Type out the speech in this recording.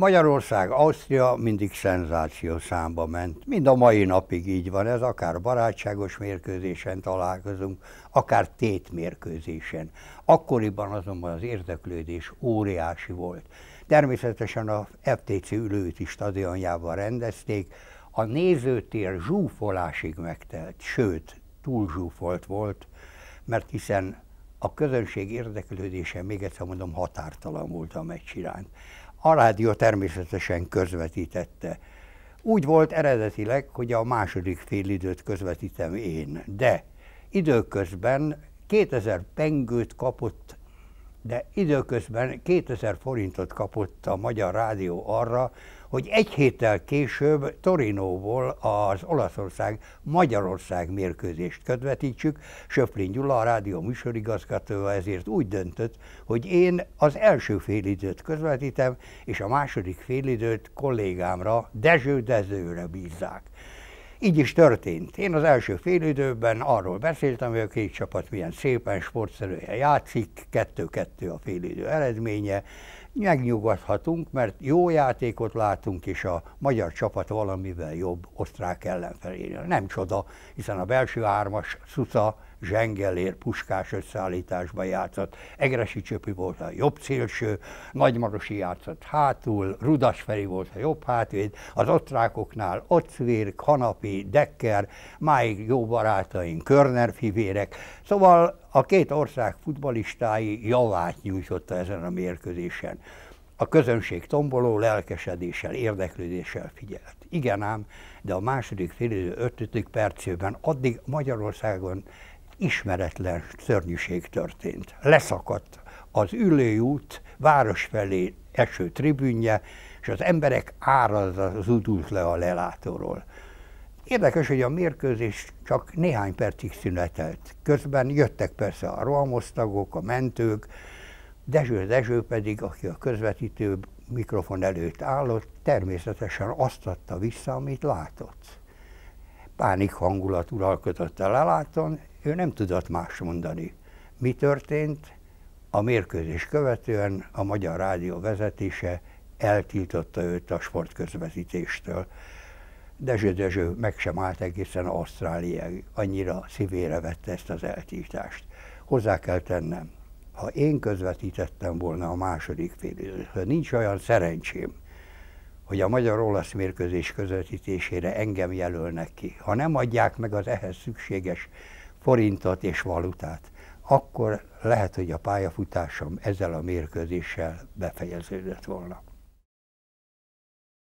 Magyarország, Ausztria mindig szenzáció számba ment. Mind a mai napig így van ez, akár barátságos mérkőzésen találkozunk, akár tétmérkőzésen. Akkoriban azonban az érdeklődés óriási volt. Természetesen a FTC ülőti stadionjában rendezték, a nézőtér zsúfolásig megtelt, sőt, túl zsúfolt volt, mert hiszen a közönség érdeklődése, még egyszer mondom, határtalan volt a meccs iránt. A rádió természetesen közvetítette. Úgy volt eredetileg, hogy a második időt közvetítem én, de időközben 2000 pengőt kapott de időközben 2000 forintot kapott a Magyar Rádió arra, hogy egy héttel később Torinóból az Olaszország-Magyarország mérkőzést közvetítsük. Söplin Gyula, a rádió műsorigazgatója ezért úgy döntött, hogy én az első félidőt közvetítem, és a második félidőt kollégámra, Dezső Dezőre bízzák. Így is történt. Én az első fél időben arról beszéltem, hogy a két csapat milyen szépen, sportszerűen játszik, kettő-kettő a félidő eredménye, megnyugodhatunk, mert jó játékot látunk, és a magyar csapat valamivel jobb osztrák ellenfelénél. Nem csoda, hiszen a belső ármas Szuca zsengelér puskás összeállításban játszott, Egresi Csöpi volt a jobb szélső, Nagymarosi játszott hátul, Rudas Feri volt a jobb hátvéd, az osztrákoknál Ocvér, Kanapi, Dekker, máig jó barátaink, Körner fivérek, szóval a két ország futbalistái javát nyújtotta ezen a mérkőzésen. A közönség tomboló lelkesedéssel, érdeklődéssel figyelt. Igen ám, de a második fél idő ötödik percében addig Magyarországon ismeretlen szörnyűség történt. Leszakadt az ülőút város felé eső tribünje, és az emberek áradat zúdult le a lelátóról. Érdekes, hogy a mérkőzés csak néhány percig szünetelt. Közben jöttek persze a rohamosztagok, a mentők, Dezső Dezső pedig, aki a közvetítő mikrofon előtt állott, természetesen azt adta vissza, amit látott. Pánik hangulat uralkodott a leláton, ő nem tudott más mondani. Mi történt? A mérkőzés követően a Magyar Rádió vezetése eltiltotta őt a sportközvetítéstől. Dezső Dezső meg sem állt egészen Ausztráliáig, annyira szívére vette ezt az eltiltást. Hozzá kell tennem, ha én közvetítettem volna a második ha nincs olyan szerencsém, hogy a magyar-olasz mérkőzés közvetítésére engem jelölnek ki. Ha nem adják meg az ehhez szükséges forintot és valutát, akkor lehet, hogy a pályafutásom ezzel a mérkőzéssel befejeződött volna.